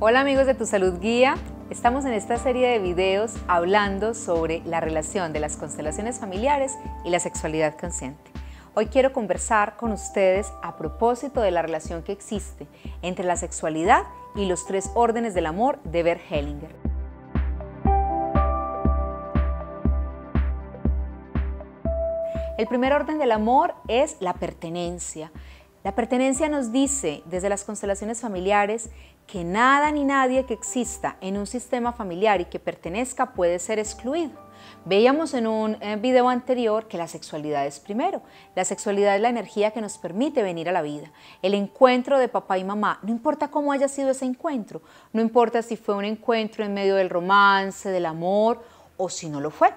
Hola amigos de Tu Salud Guía, estamos en esta serie de videos hablando sobre la relación de las constelaciones familiares y la sexualidad consciente. Hoy quiero conversar con ustedes a propósito de la relación que existe entre la sexualidad y los tres órdenes del amor de Bert Hellinger. El primer orden del amor es la pertenencia. La pertenencia nos dice desde las constelaciones familiares que nada ni nadie que exista en un sistema familiar y que pertenezca puede ser excluido. Veíamos en un eh, video anterior que la sexualidad es primero. La sexualidad es la energía que nos permite venir a la vida. El encuentro de papá y mamá, no importa cómo haya sido ese encuentro, no importa si fue un encuentro en medio del romance, del amor o si no lo fue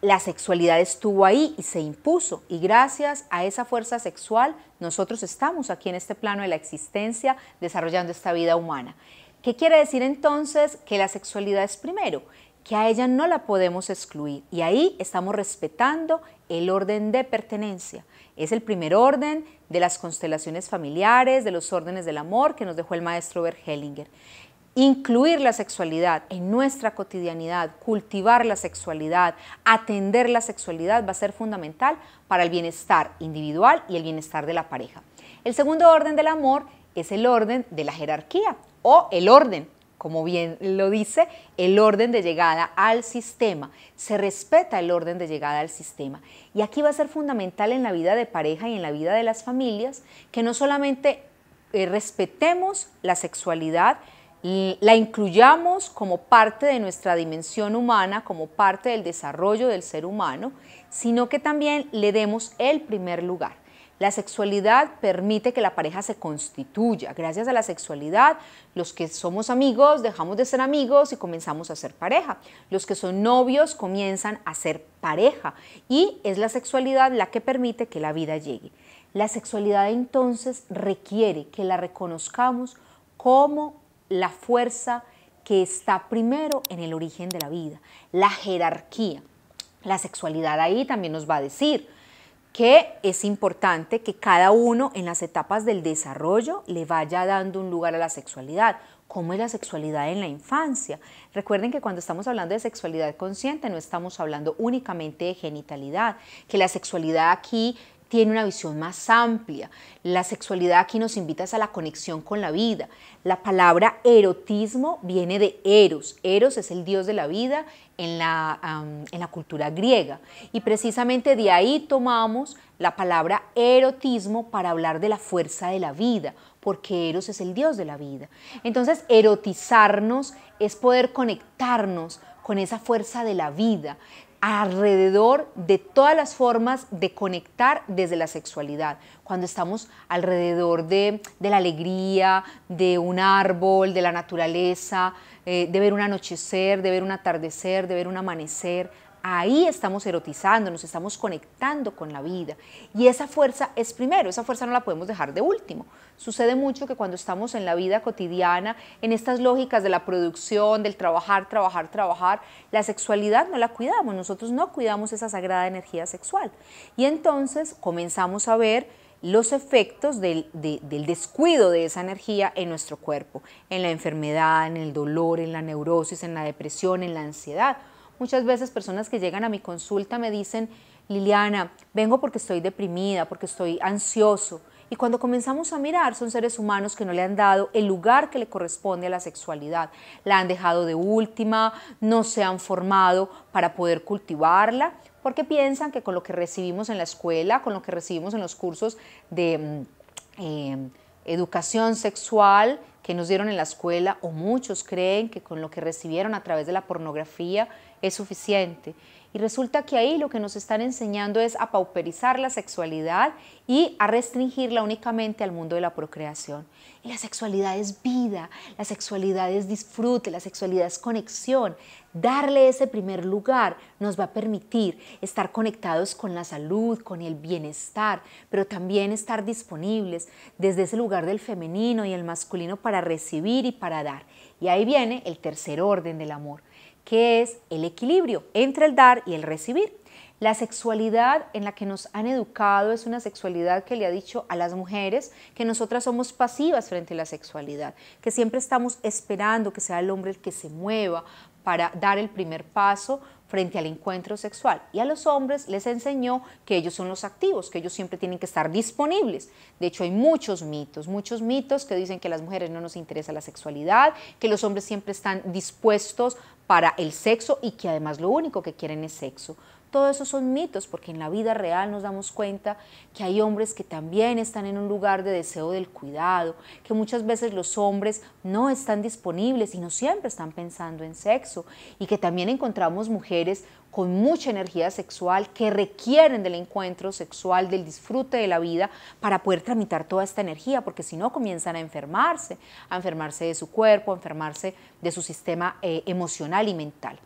la sexualidad estuvo ahí y se impuso. Y gracias a esa fuerza sexual, nosotros estamos aquí en este plano de la existencia desarrollando esta vida humana. ¿Qué quiere decir entonces que la sexualidad es primero? Que a ella no la podemos excluir. Y ahí estamos respetando el orden de pertenencia. Es el primer orden de las constelaciones familiares, de los órdenes del amor que nos dejó el maestro Bert Hellinger incluir la sexualidad en nuestra cotidianidad, cultivar la sexualidad, atender la sexualidad va a ser fundamental para el bienestar individual y el bienestar de la pareja. El segundo orden del amor es el orden de la jerarquía o el orden, como bien lo dice, el orden de llegada al sistema. Se respeta el orden de llegada al sistema. Y aquí va a ser fundamental en la vida de pareja y en la vida de las familias que no solamente eh, respetemos la sexualidad, la incluyamos como parte de nuestra dimensión humana, como parte del desarrollo del ser humano, sino que también le demos el primer lugar. La sexualidad permite que la pareja se constituya. Gracias a la sexualidad, los que somos amigos dejamos de ser amigos y comenzamos a ser pareja. Los que son novios comienzan a ser pareja. Y es la sexualidad la que permite que la vida llegue. La sexualidad entonces requiere que la reconozcamos como la fuerza que está primero en el origen de la vida, la jerarquía. La sexualidad ahí también nos va a decir que es importante que cada uno en las etapas del desarrollo le vaya dando un lugar a la sexualidad. como es la sexualidad en la infancia? Recuerden que cuando estamos hablando de sexualidad consciente no estamos hablando únicamente de genitalidad, que la sexualidad aquí tiene una visión más amplia. La sexualidad aquí nos invita a la conexión con la vida. La palabra erotismo viene de Eros. Eros es el dios de la vida en la, en la cultura griega. Y precisamente de ahí tomamos la palabra erotismo para hablar de la fuerza de la vida, porque Eros es el dios de la vida. Entonces, erotizarnos es poder conectarnos con esa fuerza de la vida, alrededor de todas las formas de conectar desde la sexualidad. Cuando estamos alrededor de, la alegría, de un árbol, de la naturaleza, eh, de ver un anochecer, de ver un atardecer, de ver un amanecer, Ahí estamos erotizando, nos estamos conectando con la vida. Y esa fuerza es primero, esa fuerza no la podemos dejar de último. Sucede mucho que cuando estamos en la vida cotidiana, en estas lógicas de la producción, del trabajar, trabajar, trabajar, la sexualidad no la cuidamos, nosotros no cuidamos esa sagrada energía sexual. Y entonces comenzamos a ver los efectos del, del, descuido de esa energía en nuestro cuerpo, en la enfermedad, en el dolor, en la neurosis, en la depresión, en la ansiedad. Muchas veces personas que llegan a mi consulta me dicen, Liliana, vengo porque estoy deprimida, porque estoy ansioso. Y cuando comenzamos a mirar, son seres humanos que no le han dado el lugar que le corresponde a la sexualidad. La han dejado de última, no se han formado para poder cultivarla, porque piensan que con lo que recibimos en la escuela, con lo que recibimos en los cursos de mm, em, educación sexual que nos dieron en la escuela, o muchos creen que con lo que recibieron a través de la pornografía, es suficiente. Y resulta que ahí lo que nos están enseñando es a pauperizar la sexualidad y a restringirla únicamente al mundo de la procreación. Y la sexualidad es vida, la sexualidad es disfrute, la sexualidad es conexión. Darle ese primer lugar nos va a permitir estar conectados con la salud, con el bienestar, pero también estar disponibles desde ese lugar del femenino y el masculino para recibir y para dar. Y ahí viene el tercer orden del amor que es el equilibrio entre el dar y el recibir. La sexualidad en la que nos han educado es una sexualidad que le ha dicho a las mujeres que nosotras somos pasivas frente a la sexualidad, que siempre estamos esperando que sea el hombre el que se mueva para dar el primer paso frente al encuentro sexual. Y a los hombres les enseñó que ellos son los activos, que ellos siempre tienen que estar disponibles. De hecho, hay muchos mitos, muchos mitos que dicen que a las mujeres no nos interesa la sexualidad, que los hombres siempre están dispuestos para el sexo y que además lo único que quieren es sexo. Todo eso son mitos porque en la vida real nos damos cuenta que hay hombres que también están en un lugar de deseo del cuidado, que muchas veces los hombres no están disponibles y no siempre están pensando en sexo y que también encontramos mujeres con mucha energía sexual, que requieren del encuentro sexual, del disfrute de la vida, para poder tramitar toda esta energía, porque si no comienzan a enfermarse, a enfermarse de su cuerpo, a enfermarse de su sistema eh, emocional y mental.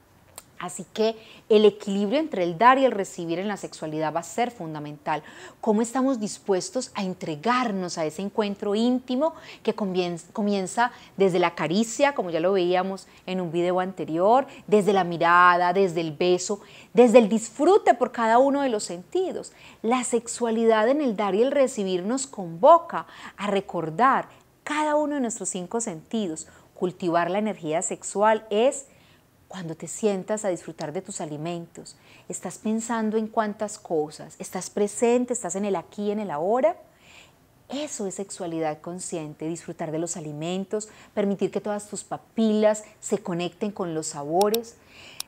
Así que el equilibrio entre el dar y el recibir en la sexualidad va a ser fundamental. ¿Cómo estamos dispuestos a entregarnos a ese encuentro íntimo que comienza desde la caricia, como ya lo veíamos en un video anterior, desde la mirada, desde el beso, desde el disfrute por cada uno de los sentidos? La sexualidad en el dar y el recibir nos convoca a recordar cada uno de nuestros cinco sentidos. Cultivar la energía sexual es cuando te sientas a disfrutar de tus alimentos, estás pensando en cuántas cosas, estás presente, estás en el aquí, en el ahora. Eso es sexualidad consciente, disfrutar de los alimentos, permitir que todas tus papilas se conecten con los sabores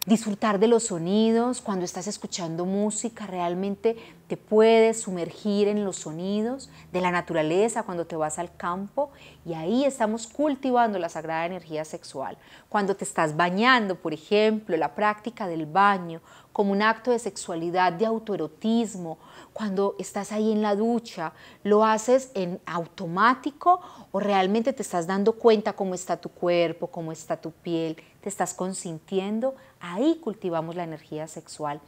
disfrutar de los sonidos, cuando estás escuchando música, realmente te puedes sumergir en los sonidos de la naturaleza cuando te vas al campo y ahí estamos cultivando la sagrada energía sexual. Cuando te estás bañando, por ejemplo, la práctica del baño, como un acto de sexualidad, de autoerotismo, cuando estás ahí en la ducha, lo haces en automático o realmente te estás dando cuenta cómo está tu cuerpo, cómo está tu piel, te estás consintiendo, ahí cultivamos la energía sexual.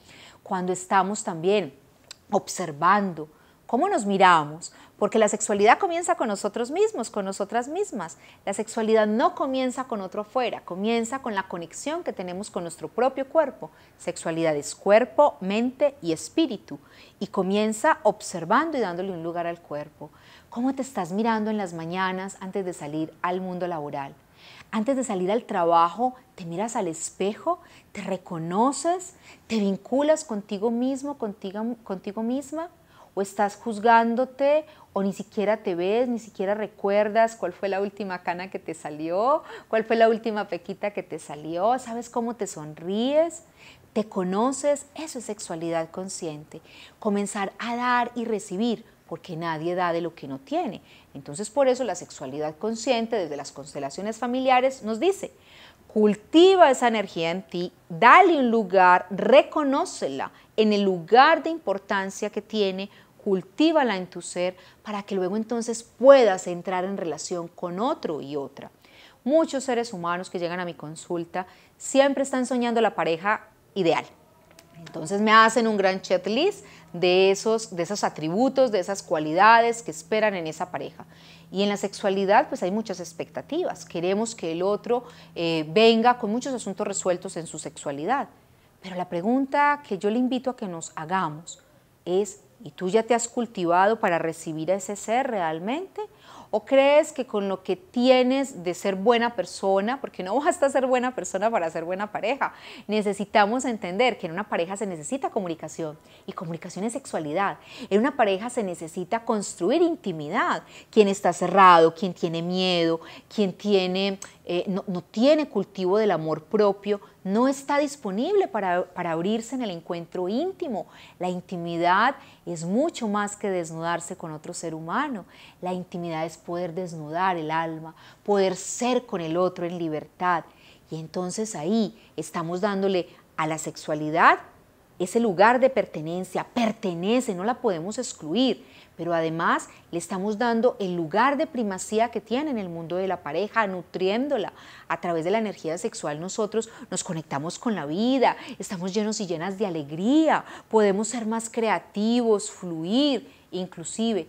Cuando estamos también observando, cómo nos miramos, porque la sexualidad comienza con nosotros mismos, con nosotras mismas. La sexualidad no comienza con otro fuera, comienza con la conexión que tenemos con nuestro propio cuerpo. Sexualidad es cuerpo, mente y espíritu. Y comienza observando y dándole un lugar al cuerpo. ¿Cómo te estás mirando en las mañanas antes de salir al mundo laboral? Antes de salir al trabajo, te miras al espejo, te reconoces, te vinculas contigo mismo, contigo, contigo misma o estás juzgándote o ni siquiera te ves, ni siquiera recuerdas cuál fue la última cana que te salió, cuál fue la última pequita que te salió, sabes cómo te sonríes, te conoces, eso es sexualidad consciente. Comenzar a dar y recibir, porque nadie da de lo que no tiene. Entonces por eso la sexualidad consciente desde las constelaciones familiares nos dice, cultiva esa energía en ti, dale un lugar, reconócela en el lugar de importancia que tiene cultívala en tu ser para que luego entonces puedas entrar en relación con otro y otra. Muchos seres humanos que llegan a mi consulta siempre están soñando la pareja ideal. Entonces me hacen un gran checklist de esos, de esos atributos, de esas cualidades que esperan en esa pareja. Y en la sexualidad pues hay muchas expectativas. Queremos que el otro eh, venga con muchos asuntos resueltos en su sexualidad. Pero la pregunta que yo le invito a que nos hagamos es ¿Y tú ya te has cultivado para recibir a ese ser realmente? ¿O crees que con lo que tienes de ser buena persona, porque no basta ser buena persona para ser buena pareja, necesitamos entender que en una pareja se necesita comunicación y comunicación es sexualidad. En una pareja se necesita construir intimidad. Quien está cerrado, quien tiene miedo, quien eh, no tiene cultivo del amor propio, no está disponible para, para, abrirse en el encuentro íntimo. La intimidad es mucho más que desnudarse con otro ser humano. La intimidad es poder desnudar el alma, poder ser con el otro en libertad. Y entonces ahí estamos dándole a la sexualidad ese lugar de pertenencia, pertenece, no la podemos excluir pero además le estamos dando el lugar de primacía que tiene en el mundo de la pareja, nutriéndola. A través de la energía sexual nosotros nos conectamos con la vida, estamos llenos y llenas de alegría, podemos ser más creativos, fluir, inclusive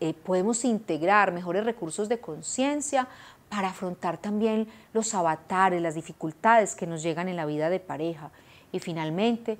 eh, podemos integrar mejores recursos de conciencia para afrontar también los avatares, las dificultades que nos llegan en la vida de pareja. Y finalmente,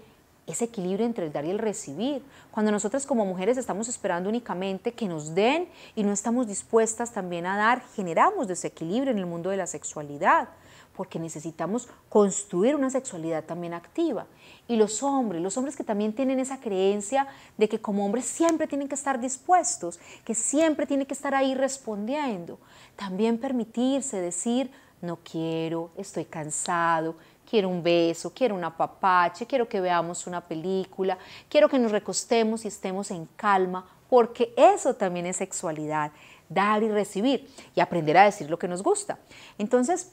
ese equilibrio entre el dar y el recibir. Cuando nosotras como mujeres estamos esperando únicamente que nos den y no estamos dispuestas también a dar, generamos desequilibrio en el mundo de la sexualidad, porque necesitamos construir una sexualidad también activa. Y los hombres, los hombres que también tienen esa creencia de que como hombres siempre tienen que estar dispuestos, que siempre tienen que estar ahí respondiendo, también permitirse decir, no quiero, estoy cansado, quiero un beso, quiero una papache, quiero que veamos una película, quiero que nos recostemos y estemos en calma, porque eso también es sexualidad, dar y recibir y aprender a decir lo que nos gusta. Entonces,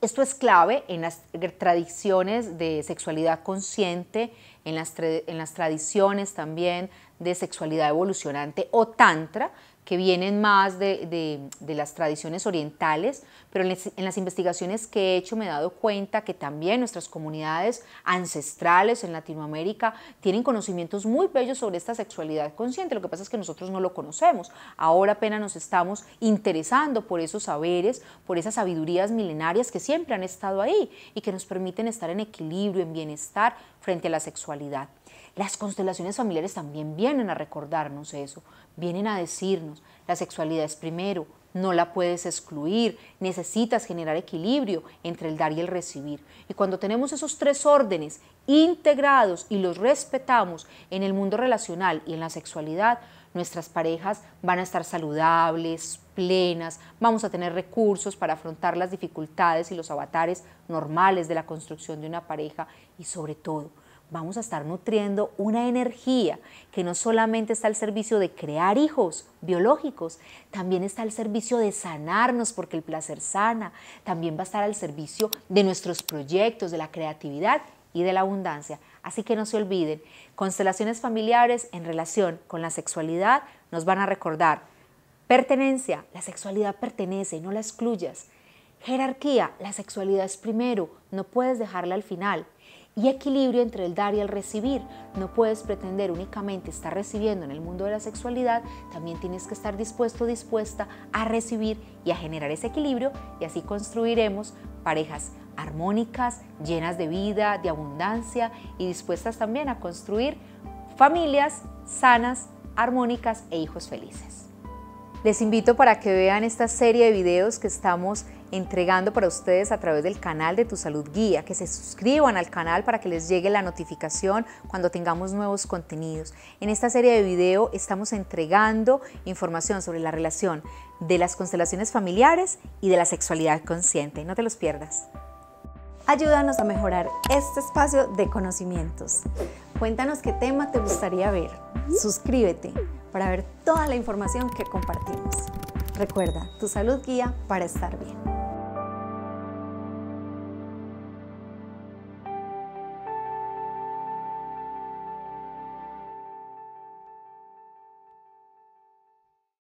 esto es clave en las tradiciones de sexualidad consciente, en en las tradiciones también de sexualidad evolucionante o tantra, que vienen más de, las tradiciones orientales, pero en, en las investigaciones que he hecho me he dado cuenta que también nuestras comunidades ancestrales en Latinoamérica tienen conocimientos muy bellos sobre esta sexualidad consciente, lo que pasa es que nosotros no lo conocemos, ahora apenas nos estamos interesando por esos saberes, por esas sabidurías milenarias que siempre han estado ahí y que nos permiten estar en equilibrio, en bienestar frente a la sexualidad. Las constelaciones familiares también vienen a recordarnos eso, vienen a decirnos, la sexualidad es primero, no la puedes excluir, necesitas generar equilibrio entre el dar y el recibir. Y cuando tenemos esos tres órdenes integrados y los respetamos en el mundo relacional y en la sexualidad, nuestras parejas van a estar saludables, plenas, vamos a tener recursos para afrontar las dificultades y los avatares normales de la construcción de una pareja y sobre todo vamos a estar nutriendo una energía que no solamente está al servicio de crear hijos biológicos, también está al servicio de sanarnos porque el placer sana, también va a estar al servicio de nuestros proyectos, de la creatividad y de la abundancia. Así que no se olviden, constelaciones familiares en relación con la sexualidad nos van a recordar pertenencia, la sexualidad pertenece, y no la excluyas. Jerarquía, la sexualidad es primero, no puedes dejarla al final y equilibrio entre el dar y el recibir. No puedes pretender únicamente estar recibiendo en el mundo de la sexualidad, también tienes que estar dispuesto, dispuesta a recibir y a generar ese equilibrio y así construiremos parejas armónicas, llenas de vida, de abundancia y dispuestas también a construir familias sanas, armónicas e hijos felices. Les invito para que vean esta serie de videos que estamos entregando para ustedes a través del canal de Tu Salud Guía, que se suscriban al canal para que les llegue la notificación cuando tengamos nuevos contenidos. En esta serie de video estamos entregando información sobre la relación de las constelaciones familiares y de la sexualidad consciente. No te los pierdas. Ayúdanos a mejorar este espacio de conocimientos. Cuéntanos qué tema te gustaría ver. Suscríbete para ver toda la información que compartimos. Recuerda, tu salud guía para estar bien.